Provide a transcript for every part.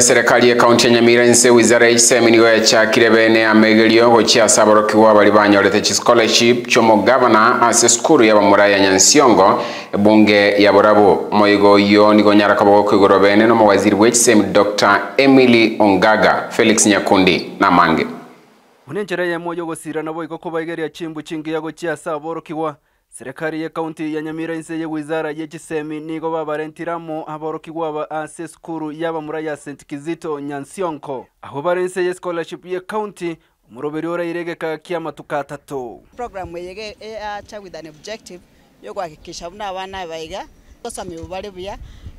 serikali ya kaunti ya nse wizara ya ikiseminigo yachakire bene amegerio gochiasa barokiwa bali banyorete chischolarship chomo gavana ase sukuru ya bamura ya nyansiongo ebunge ya borabu moigo oyo nigo nyaraka bogokoigoro bene no mawaziri bwechisemi dr emily ongaga felix nyakundi na mange onenjera ya moyo gosirana boigo kobaigeria chimbu chingiago chiasa borokiwa serikali ya kaunti ya nyamira inseye wizara yechisemi nigo babarentiramo aborokigwa ase sukuru yaba muraya st kizito nyansionko aho barenseye scholarship ya kaunti umuroberi orayiregeka kiamatuka atatu programu eyege acha with an objective yo kwakikisha buna abana baiga basomye bubare buya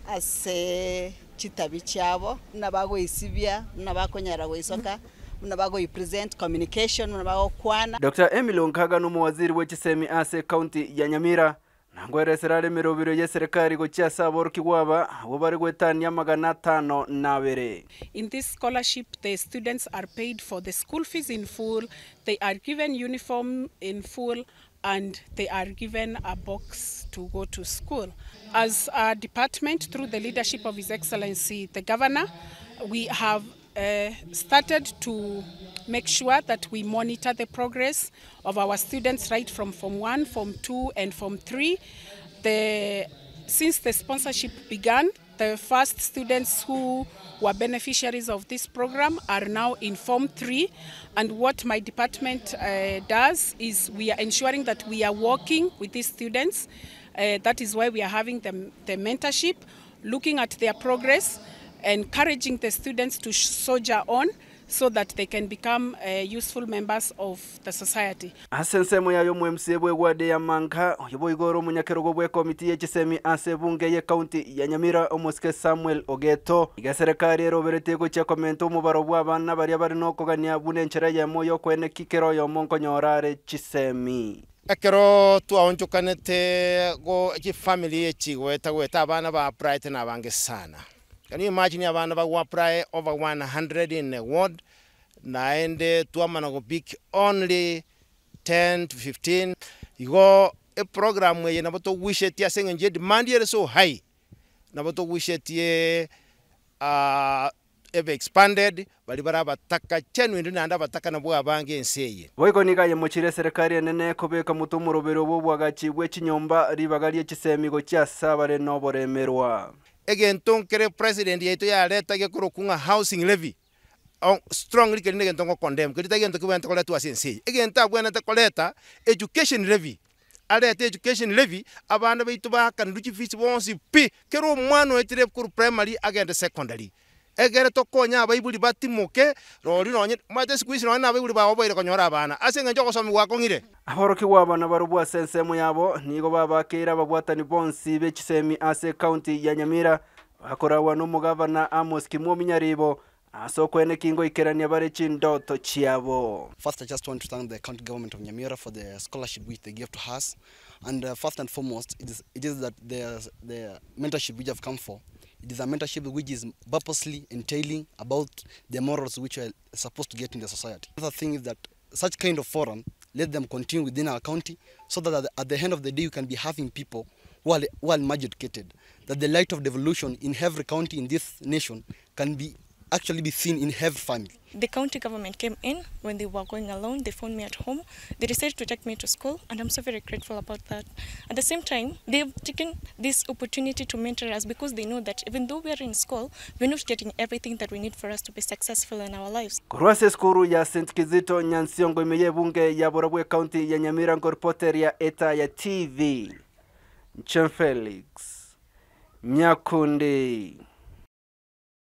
ase chitabi chabo buna bagoisibia buna bakonyara goisoka mm munabago present communication munabago kwana Dr Emily Onkaga ni umuwaziri w'ekisemi ase county ya Nyamira nangweresera ari emirobiro y'eserikari gochia ase abooki bwaba abo barigwetania magana atano na abere in this scholarship the students are paid for the school fees in full they are given uniform in full and they are given a box to go to school as a department through the leadership of his excellency the governor we have Uh, started to make sure that we monitor the progress of our students right from Form 1, Form 2, and Form 3. The, since the sponsorship began, the first students who were beneficiaries of this program are now in Form 3. And what my department uh, does is we are ensuring that we are working with these students. Uh, that is why we are having the, the mentorship, looking at their progress encouraging the students to soldier on so that they can become uh, useful members of the society ase nsemo yayo mwemsie bwegwade ya manka oyo igoro omunyakerogo bwe komiti yechisemi ase bunge ye kaunti ya nyamira omosike samuel ogeto iga serekari eroberete egochia komenta omobaro bwa abana baria bare na okogania buna enchera yemo yokoene kikero yomo nkonyora are chisemi ekero twaonchokanete go chifamily yechigweta gweta abana ba bright na bange sana Can you imagine abantu bagwa praye over 100 in a ward naende twamana gopik only 10 to 15 igo e program ye nabo togwishetie ase eng'encho demand ere so high nabo togwishetie uh, ebe expanded bali bara bari barabataka genuine nande abataka nabwo abange ensi eye boigoni gayemochire serikali enene kobeka moto omorobere bwa obwagachi bwa echinyomba ribaga ria echisemigo sabare na oboremerwa egento nkere president yaitu yareta gekoro kung'a housing levy strongly keri egento ngokondem keri tagento kibwente koretwa ase ense eye egento abwenete koreta education levy areta education levy abana baito bakanirwe chifisi bonsi pi kero omwana oetire ekuru primary agende secondary egere tokonya abaiburi batimuke rori nonye mate siku isi nonye nabaiburi bao boire konyora abana ase eng'encho ogosomi gwakong'ire ahorokiwa abana barobwase ensemo yabo nigo babakeire ababwatani bonsi b'echisemi ase ekaunti ya nyamira bakorawa n'omugabana amos kimomi nyaribo ase okweneka ingoikerania bare chindoto chiabo first i just want to thank the county government of nyamira for the scholarship which they gave to us and uh, first and foremost it is, it is that the, the mentorship which have come for It is a mentorship which is purposely entailing about the morals which are supposed to get in the society. Another thing is that such kind of forum, let them continue within our county so that at the end of the day you can be having people who are, who are educated, that the light of devolution in every county in this nation can be actually be seen in her family. The county government came in when they were going alone. They found me at home. They decided to take me to school, and I'm so very grateful about that. At the same time, they've taken this opportunity to mentor us because they know that even though we're in school, we're not getting everything that we need for us to be successful in our lives. Kurwase skuru ya St. Kizito Nyansiongo imeye bunge ya Borabwe County ya Nyamirango, reporter ya ETA ya TV. Chen Felix Nyakundi.